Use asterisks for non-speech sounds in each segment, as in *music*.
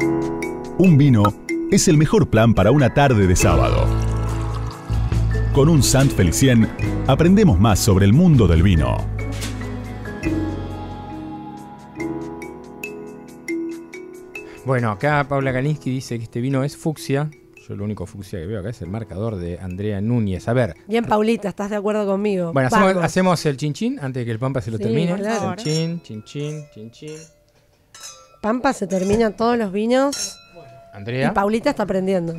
Un vino es el mejor plan para una tarde de sábado. Con un Sant Felicien aprendemos más sobre el mundo del vino. Bueno, acá Paula Galinsky dice que este vino es fucsia. Yo lo único fucsia que veo acá es el marcador de Andrea Núñez. A ver. Bien, Paulita, ¿estás de acuerdo conmigo? Bueno, hacemos, el chinchín antes de que el Pampa se lo termine. Chinchín, chinchín, chinchín. Pampa se terminan todos los vinos. Andrea. Y Paulita está aprendiendo.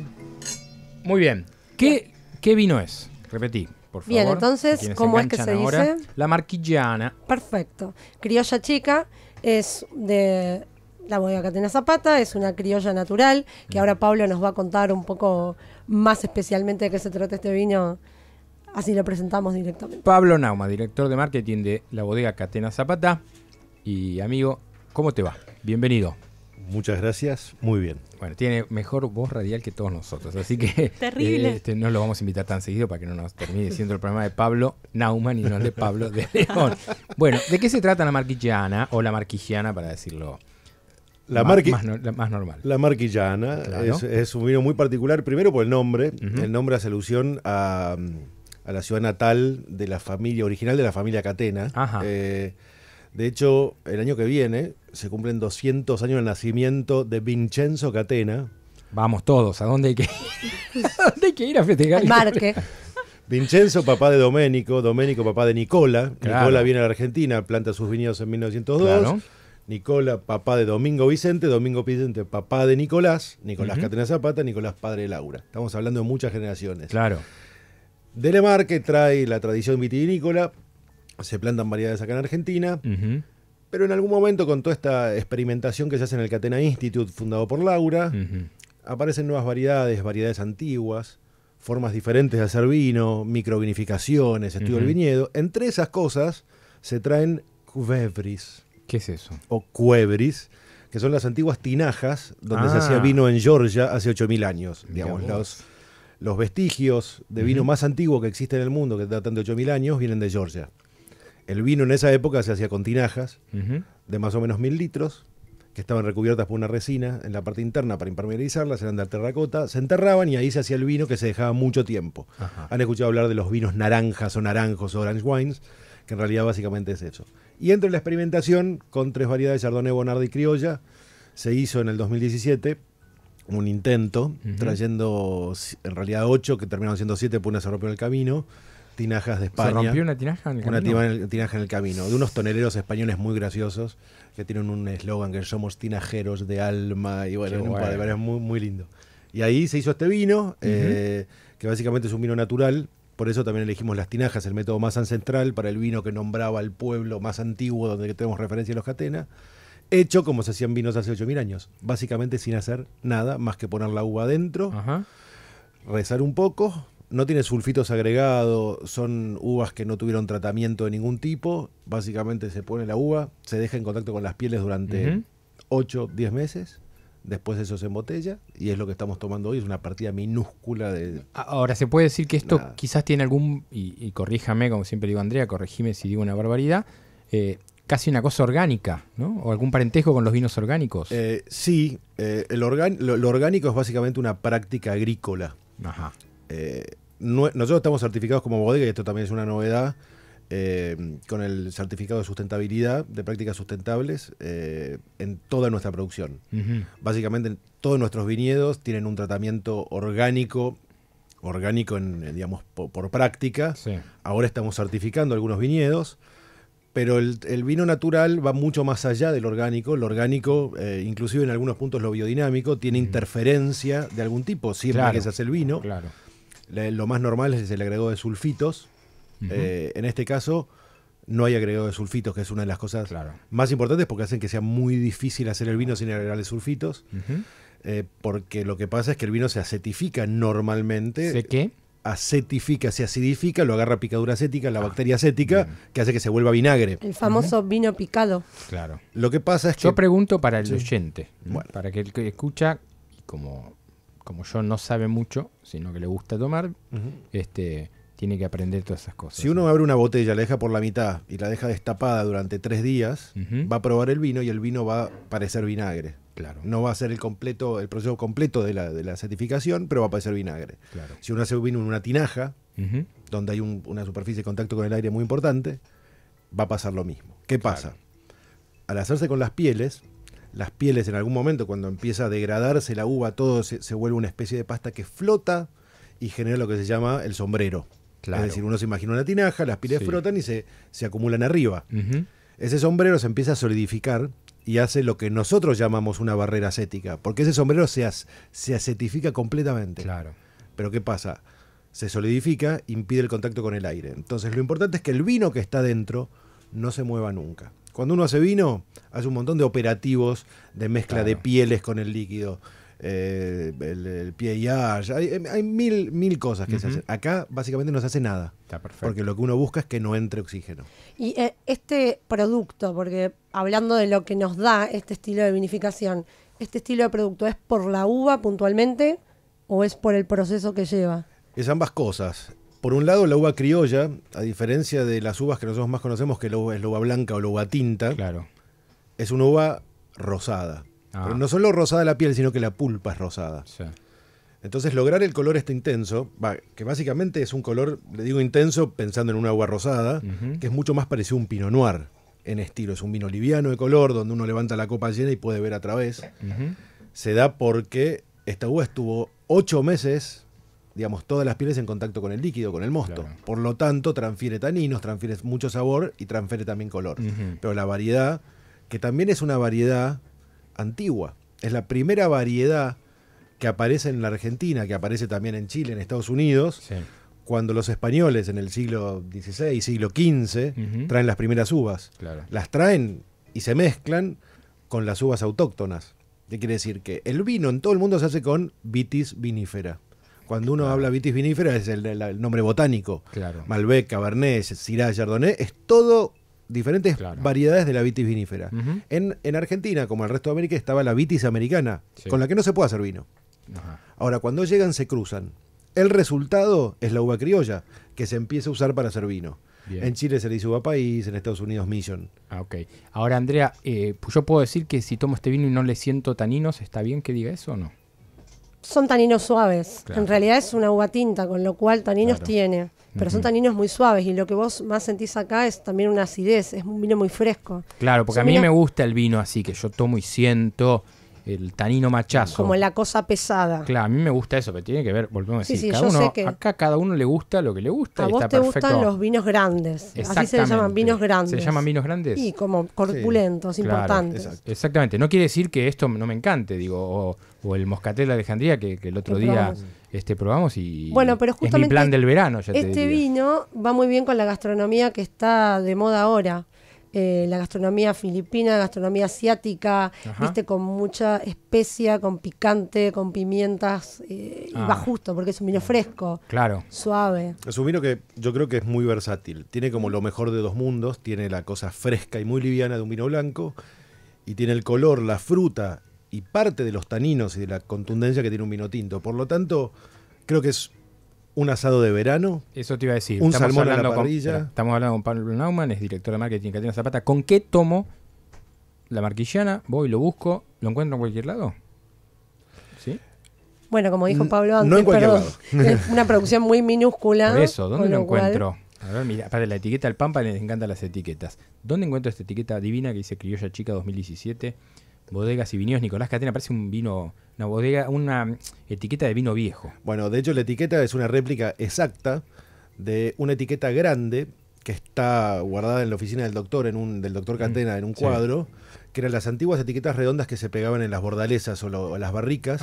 Muy bien. ¿Qué, qué vino es? Repetí, por favor. Bien, entonces, ¿cómo es que se dice? La marquillana. Perfecto. Criolla chica es de la bodega Catena Zapata, es una criolla natural, que ahora Pablo nos va a contar un poco más especialmente de qué se trata este vino. Así lo presentamos directamente. Pablo Nauma, director de marketing de la bodega Catena Zapata. Y amigo, ¿cómo te va? bienvenido. Muchas gracias, muy bien. Bueno, tiene mejor voz radial que todos nosotros, así que Terrible. Eh, este, no lo vamos a invitar tan seguido para que no nos termine siendo el programa de Pablo Nauman y no de Pablo de *laughs* León. Bueno, ¿de qué se trata la marquillana o la marquillana para decirlo? La, más, más, normal. La marquillana es, un vino muy particular, primero por el nombre. El nombre hace alusión a, la ciudad natal de la familia, original de la familia Catena. Ajá. Eh, de hecho, el año que viene se cumplen 200 años del nacimiento de Vincenzo Catena. Vamos todos, ¿a dónde hay que, ir? *laughs* ¿A que ir a festejar? Marque. Vincenzo, papá de Doménico, Doménico, papá de Nicola. Nicola viene a la Argentina, planta sus viñedos en 1902. Nicola, papá de Domingo Vicente, Domingo Vicente, papá de Nicolás, Nicolás Catena Zapata, Nicolás, padre de Laura. Estamos hablando de muchas generaciones. Claro. Delemarque trae la tradición vitivinícola, se plantan variedades acá en Argentina. Pero en algún momento, con toda esta experimentación que se hace en el Catena Institute, fundado por Laura, aparecen nuevas variedades, variedades antiguas, formas diferentes de hacer vino, microvinificaciones, estudio del viñedo. Entre esas cosas se traen cuevris. ¿Qué es eso? O cuevris, que son las antiguas tinajas donde se hacía ah. vino en Georgia hace 8.000 años. los, vestigios de vino más antiguo que existe en el mundo, que datan de 8.000 años, vienen de Georgia. El vino en esa época se hacía con tinajas de más o menos mil litros, que estaban recubiertas por una resina en la parte interna para impermeabilizarlas, eran de terracota, se enterraban y ahí se hacía el vino que se dejaba mucho tiempo. Han escuchado hablar de los vinos naranjas o naranjos o orange wines, que en realidad básicamente es eso. Y entre la experimentación con tres variedades, Chardonnay, Bonarda y Criolla, se hizo en el 2017 un intento, trayendo en realidad ocho que terminaron siendo siete por pues una se rompió el camino, tinajas de España. ¿Se rompió una tinaja en el camino? Una tinaja en el camino. De unos toneleros españoles muy graciosos que tienen un eslogan que somos tinajeros de alma y bueno, un de muy, muy lindo. Y ahí se hizo este vino, eh, que básicamente es un vino natural, por eso también elegimos las tinajas, el método más ancestral para el vino que nombraba al pueblo más antiguo donde tenemos referencia a los catena, hecho como se hacían vinos hace 8.000 años, básicamente sin hacer nada más que poner la uva adentro, rezar un poco, no tiene sulfitos agregados, son uvas que no tuvieron tratamiento de ningún tipo. Básicamente se pone la uva, se deja en contacto con las pieles durante 8, 10 meses. Después eso se embotella y es lo que estamos tomando hoy, es una partida minúscula de... Ahora, ¿se puede decir que esto quizás tiene algún, y, corríjame, como siempre digo Andrea, corregime si digo una barbaridad, eh, casi una cosa orgánica, ¿no? O algún parentesco con los vinos orgánicos. Eh, sí, eh, el lo, orgánico es básicamente una práctica agrícola. Ajá. Eh, nosotros estamos certificados como bodega, y esto también es una novedad, eh, con el certificado de sustentabilidad de prácticas sustentables eh, en toda nuestra producción. Básicamente todos nuestros viñedos tienen un tratamiento orgánico, orgánico en, digamos, por, práctica. Ahora estamos certificando algunos viñedos, pero el, vino natural va mucho más allá del orgánico. El orgánico, inclusive en algunos puntos lo biodinámico, tiene interferencia de algún tipo, siempre que se hace el vino. Claro lo más normal es el agregado de sulfitos. Eh, en este caso, no hay agregado de sulfitos, que es una de las cosas más importantes porque hacen que sea muy difícil hacer el vino sin agregarle sulfitos. Eh, porque lo que pasa es que el vino se acetifica normalmente. ¿Se qué? acetifica, se acidifica, lo agarra picadura acética, la ah, bacteria acética, que hace que se vuelva vinagre. El famoso vino picado. Claro. Lo que pasa es que. Yo pregunto para el oyente, para que el que escucha, como como yo no sabe mucho, sino que le gusta tomar, este, tiene que aprender todas esas cosas. Si uno abre una botella, la deja por la mitad y la deja destapada durante tres días, va a probar el vino y el vino va a parecer vinagre. Claro. No va a ser el completo, el proceso completo de la, de certificación, pero va a parecer vinagre. Si uno hace un vino en una tinaja, donde hay una superficie de contacto con el aire muy importante, va a pasar lo mismo. ¿Qué pasa? Al hacerse con las pieles, las pieles en algún momento, cuando empieza a degradarse la uva, todo se, vuelve una especie de pasta que flota y genera lo que se llama el sombrero. Claro. Es decir, uno se imagina una tinaja, las pieles flotan y se, acumulan arriba. Ese sombrero se empieza a solidificar y hace lo que nosotros llamamos una barrera acética, porque ese sombrero se, se acetifica completamente. Claro. Pero ¿qué pasa? Se solidifica, impide el contacto con el aire. Entonces lo importante es que el vino que está dentro no se mueva nunca. Cuando uno hace vino, hace un montón de operativos de mezcla de pieles con el líquido. Eh, el, el, pie y em, Hay, mil, mil cosas que se hacen. Acá básicamente no se hace nada. Porque lo que uno busca es que no entre oxígeno. Y eh, este producto, porque hablando de lo que nos da este estilo de vinificación, ¿este estilo de producto es por la uva puntualmente o es por el proceso que lleva? Es ambas cosas. Por un lado, la uva criolla, a diferencia de las uvas que nosotros más conocemos, que es la uva blanca o la uva tinta, claro. es una uva rosada. Ah. Pero no solo rosada la piel, sino que la pulpa es rosada. Entonces, lograr el color este intenso, que básicamente es un color, le digo intenso pensando en una uva rosada, que es mucho más parecido a un pino noir en estilo. Es un vino liviano de color, donde uno levanta la copa llena y puede ver a través. Se da porque esta uva estuvo ocho meses digamos, todas las pieles en contacto con el líquido, con el mosto. Por lo tanto, transfiere taninos, transfiere mucho sabor y transfiere también color. Pero la variedad, que también es una variedad antigua, es la primera variedad que aparece en la Argentina, que aparece también en Chile, en Estados Unidos, cuando los españoles en el siglo XVI, siglo XV, traen las primeras uvas. Las traen y se mezclan con las uvas autóctonas. ¿Qué quiere decir? Que el vino en todo el mundo se hace con vitis vinifera. Cuando uno habla vitis vinífera es el, nombre botánico. Claro. Malbec, Cabernet, Syrah, Chardonnay, es todo diferentes variedades de la vitis vinífera. en, Argentina, como en el resto de América, estaba la vitis americana, con la que no se puede hacer vino. Ahora, cuando llegan, se cruzan. El resultado es la uva criolla, que se empieza a usar para hacer vino. En Chile se le dice uva país, en Estados Unidos mission. Ah, ok. Ahora, Andrea, eh, yo puedo decir que si tomo este vino y no le siento taninos, ¿está bien que diga eso o no? son taninos suaves. En realidad es una uva tinta, con lo cual taninos tiene. Pero son taninos muy suaves y lo que vos más sentís acá es también una acidez, es un vino muy fresco. Claro, porque a mí me gusta el vino así, que yo tomo y siento el tanino machazo. Como la cosa pesada. Claro, a mí me gusta eso, pero tiene que ver, volvemos a decir, acá cada uno le gusta lo que le gusta. A vos te gustan los vinos grandes, así se llaman vinos grandes. ¿Se llaman vinos grandes? Y como corpulentos, importantes. exactamente, no quiere decir que esto no me encante, digo, o el moscatel Alejandría que, el otro día probamos? Este, probamos y bueno, pero justamente es mi plan del verano. Ya este vino va muy bien con la gastronomía que está de moda ahora. Eh, la gastronomía filipina, la gastronomía asiática, viste, con mucha especia, con picante, con pimientas, eh, y va ah. justo, porque es un vino fresco, claro. suave. Es un vino que yo creo que es muy versátil, tiene como lo mejor de dos mundos, tiene la cosa fresca y muy liviana de un vino blanco, y tiene el color, la fruta y parte de los taninos y de la contundencia que tiene un vino tinto. Por lo tanto, creo que es un asado de verano. Eso te iba a decir. Un estamos salmón a la parrilla. estamos hablando con Pablo Nauman, es director de marketing Catina Zapata. ¿Con qué tomo la marquillana? Voy, lo busco, lo encuentro en cualquier lado. ¿Sí? Bueno, como dijo Pablo antes, no en cualquier lado. *laughs* es una producción muy minúscula. eso, ¿dónde lo, encuentro? A ver, mira, para la etiqueta del Pampa les encantan las etiquetas. ¿Dónde encuentro esta etiqueta divina que dice Criolla Chica 2017? Bodegas y vinos, Nicolás Catena, parece un vino, una bodega, una etiqueta de vino viejo. Bueno, de hecho la etiqueta es una réplica exacta de una etiqueta grande que está guardada en la oficina del doctor, en un, del doctor mm, Catena, en un cuadro, que eran las antiguas etiquetas redondas que se pegaban en las bordalesas o, las barricas,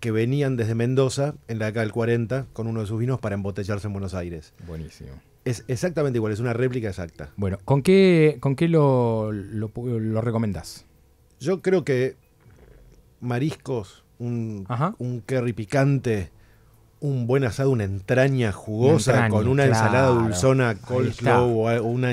que venían desde Mendoza, en la década del 40, con uno de sus vinos para embotellarse en Buenos Aires. Buenísimo. Es exactamente igual, es una réplica exacta. Bueno, ¿con qué, con qué lo, lo, lo recomendás? Yo creo que mariscos, un, un curry picante, un buen asado, una entraña jugosa con una ensalada dulzona, coleslaw o una...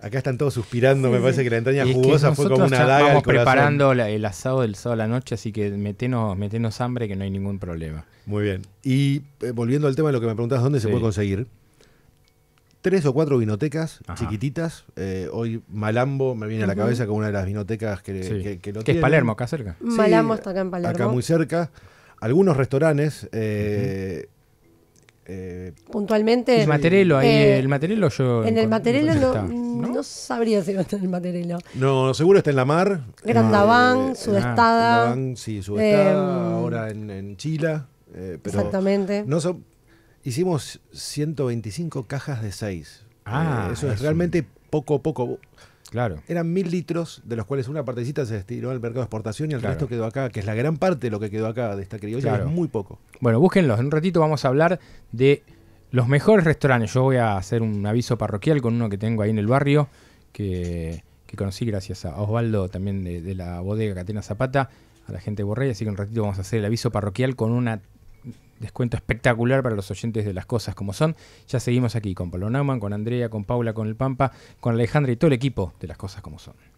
Acá están todos suspirando, me parece que la entraña jugosa fue como una daga al preparando el asado del sábado a la noche, así que metenos, hambre que no hay ningún problema. Muy bien. Y eh, volviendo al tema de lo que me preguntabas, ¿dónde se puede conseguir? tres o cuatro vinotecas chiquititas. Eh, hoy Malambo me viene a la cabeza como una de las vinotecas que, lo que, que es Palermo, acá cerca. Mm, Malambo está acá en Palermo. Acá muy cerca. Algunos restaurantes. Eh, eh, puntualmente el Materelo, ahí el Materelo yo en el Materelo mm, no, sabría si no a estar el Materelo. no seguro está en la mar Grandaván eh, Sudestada ah, sí Sudestada em, ahora en, en Chile pero exactamente no son hicimos 125 cajas de 6. Ah, eh, eso es, realmente poco poco. Claro. Eran mil litros, de los cuales una partecita se destinó al mercado de exportación y el resto quedó acá, que es la gran parte de lo que quedó acá de esta criolla, muy poco. Bueno, búsquenlos. En un ratito vamos a hablar de los mejores restaurantes. Yo voy a hacer un aviso parroquial con uno que tengo ahí en el barrio, que, conocí gracias a Osvaldo también de, la bodega Catena Zapata, a la gente de Borrell. Así que en un ratito vamos a hacer el aviso parroquial con una descuento espectacular para los oyentes de las cosas como son. Ya seguimos aquí con Pablo Nauman, con Andrea, con Paula, con el Pampa, con Alejandra y todo el equipo de las cosas como son.